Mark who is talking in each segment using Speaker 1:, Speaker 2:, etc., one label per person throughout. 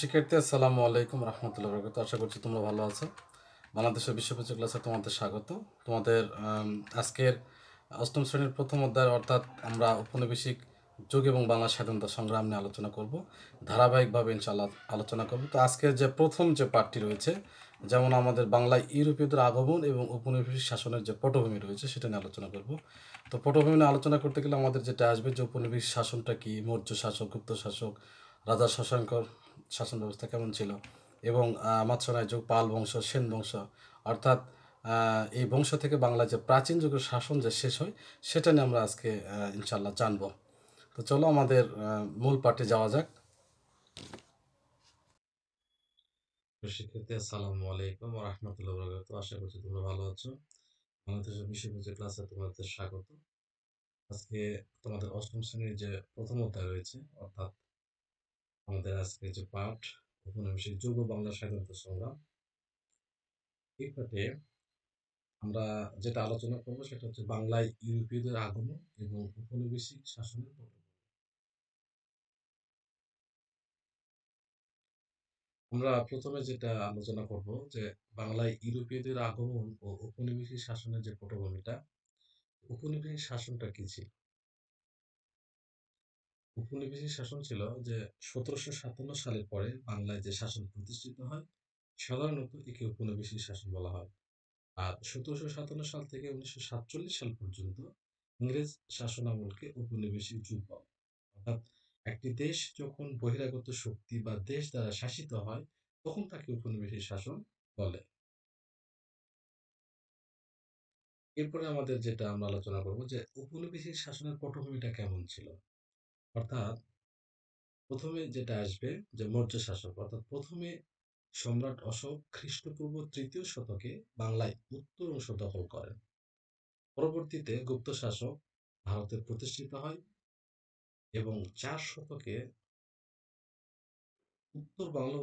Speaker 1: শিক্ষার্থী আসসালামু আলাইকুম রহমতুল্লাহ বরকত আশা করছি তোমরা ভালো আছো বাংলাদেশের বিশ্ববিদ্যালয় ক্লাসে তোমাদের স্বাগত তোমাদের আজকের অষ্টম শ্রেণীর প্রথম অধ্যায় অর্থাৎ আমরা ঔপনিবেশিক যুগ এবং বাংলা স্বাধীনতা সংগ্রাম নিয়ে আলোচনা করব ধারাবাহিকভাবে ইনশাল্লাহ আলোচনা করব তো আজকের যে প্রথম যে পার্টটি রয়েছে যেমন আমাদের বাংলায় ইউরোপীয়দের আগমন এবং উপনিবেশিক শাসনের যে পটভূমি রয়েছে সেটা নিয়ে আলোচনা করব তো পটভূমি নিয়ে আলোচনা করতে গেলে আমাদের যেটা আসবে যে উপনিবেশিক শাসনটা কি মৌর্য শাসক গুপ্ত শাসক রাজা শশাঙ্কর শাসন ব্যবস্থা কেমন ছিল এবং মাৎস্যরায় যুগ পাল বংশ সেন বংশ অর্থাৎ এই বংশ থেকে বাংলা যে প্রাচীন যুগের শাসন যে শেষ হয় সেটা নিয়ে আমরা আজকে ইনশাল্লাহ জানব তো চলো আমাদের মূল পাঠে যাওয়া যাক শিক্ষার্থী
Speaker 2: আসসালামু আলাইকুম রহমতুল্লাহ বরকাত আশা করছি তোমরা ভালো আছো বাংলাদেশের বিশ্ববিদ্যালয় ক্লাসে তোমাদের স্বাগত আজকে তোমাদের অষ্টম শ্রেণীর যে প্রথম অধ্যায় রয়েছে অর্থাৎ আমাদের আজকে যে পাঠ উপনিবেশিক যুব বাংলা স্বাধীনতা সংগ্রাম এই পাঠে আমরা যেটা আলোচনা করবো সেটা হচ্ছে বাংলায় ইউরোপীয়দের আগমন এবং উপনিবেশিক শাসনের আমরা প্রথমে যেটা আলোচনা করব যে বাংলায় ইউরোপীয়দের আগমন ও উপনিবেশিক শাসনের যে পটভূমিটা উপনিবেশিক শাসনটা কি ছিল উপনিবেশিক শাসন ছিল যে সতেরোশো সাতান্ন সালের পরে বাংলায় যে শাসন প্রতিষ্ঠিত হয় সাধারণত একে উপনিবেশিক শাসন বলা হয় আর সতেরোশো সাতান্ন সাল থেকে উনিশশো সাতচল্লিশ সাল পর্যন্ত ইংরেজ শাসনামলকে উপনিবেশিক যুগ বলা অর্থাৎ একটি দেশ যখন বহিরাগত শক্তি বা দেশ দ্বারা শাসিত হয় তখন তাকে উপনিবেশিক শাসন বলে এরপরে আমাদের যেটা আমরা আলোচনা করবো যে উপনিবেশিক শাসনের পটভূমিটা কেমন ছিল অর্থাৎ প্রথমে যেটা আসবে যে মৌর্য শাসক অর্থাৎ প্রথমে সম্রাট অশোক খ্রিস্টপূর্ব তৃতীয় শতকে বাংলায় উত্তর অংশ দখল করেন পরবর্তীতে গুপ্ত শাসক ভারতে প্রতিষ্ঠিত হয় এবং চার শতকে উত্তর বাংলা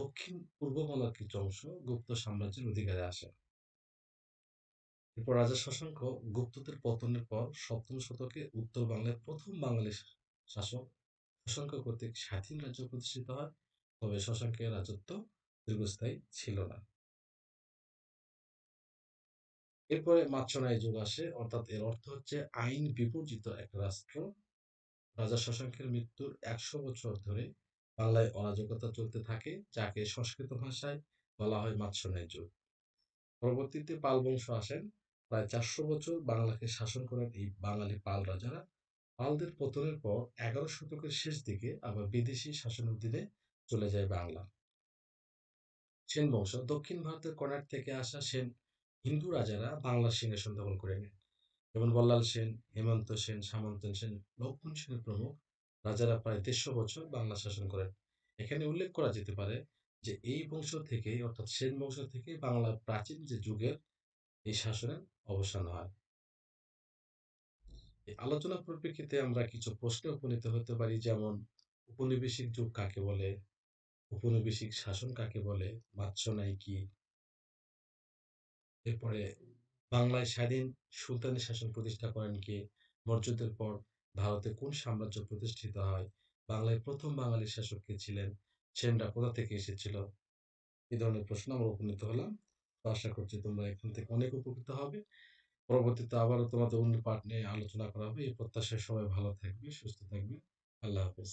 Speaker 2: দক্ষিণ পূর্ব বাংলার কিছু অংশ গুপ্ত সাম্রাজ্যের অধিকারে আসে এরপর রাজা শশাঙ্ক গুপ্তদের পতনের পর সপ্তম শতকে উত্তর বাংলায় প্রথম বাঙালি শাসক শশাঙ্ক কর্তৃক স্বাধীন রাজ্য প্রতিষ্ঠিত হয় তবে শশাঙ্কের রাজত্ব দীর্ঘস্থায়ী ছিল না এরপরে মাচ্ছনায় যুগ আসে অর্থাৎ এর অর্থ হচ্ছে আইন বিবর্জিত এক রাষ্ট্র রাজা শশাঙ্কের মৃত্যুর একশো বছর ধরে বাংলায় অরাজকতা চলতে থাকে যাকে সংস্কৃত ভাষায় বলা হয় মাৎসন্যায় যুগ পরবর্তীতে পাল বংশ আসেন প্রায় চারশো বছর বাংলাকে শাসন করেন এই বাঙালি পাল রাজারা আলদের পতনের পর এগারো শতকের শেষ দিকে আবার বিদেশি শাসনের অধীনে চলে যায় বাংলা সেন বংশ দক্ষিণ ভারতের কর্ণাট থেকে আসা সেন হিন্দু রাজারা বাংলার সিংহাসন দখল করে নেন যেমন বল্লাল সেন হেমন্ত সেন সামন্ত সেন লক্ষণ সেনের প্রমুখ রাজারা প্রায় দেড়শো বছর বাংলা শাসন করেন এখানে উল্লেখ করা যেতে পারে যে এই বংশ থেকেই অর্থাৎ সেন বংশ থেকেই বাংলার প্রাচীন যে যুগের এই শাসনের অবসান হয় এই আলোচনার পরিপ্রেক্ষিতে আমরা কিছু প্রশ্নে উপনীত হতে পারি যেমন উপনিবেশিক যুগ কাকে বলে উপনিবেশিক শাসন কাকে বলে নাই কি এরপরে বাংলায় স্বাধীন সুলতানি শাসন প্রতিষ্ঠা করেন কে মর্যাদার পর ভারতে কোন সাম্রাজ্য প্রতিষ্ঠিত হয় বাংলায় প্রথম বাঙালি শাসক কে ছিলেন সেনরা কোথা থেকে এসেছিল এই ধরনের প্রশ্ন আমরা উপনীত হলাম আশা করছি তোমরা এখান থেকে অনেক উপকৃত হবে পরবর্তীতে আবারও তোমাদের অন্য পাঠ নিয়ে আলোচনা করা হবে এই প্রত্যাশায় সবাই ভালো থাকবে সুস্থ থাকবে আল্লাহ হাফিজ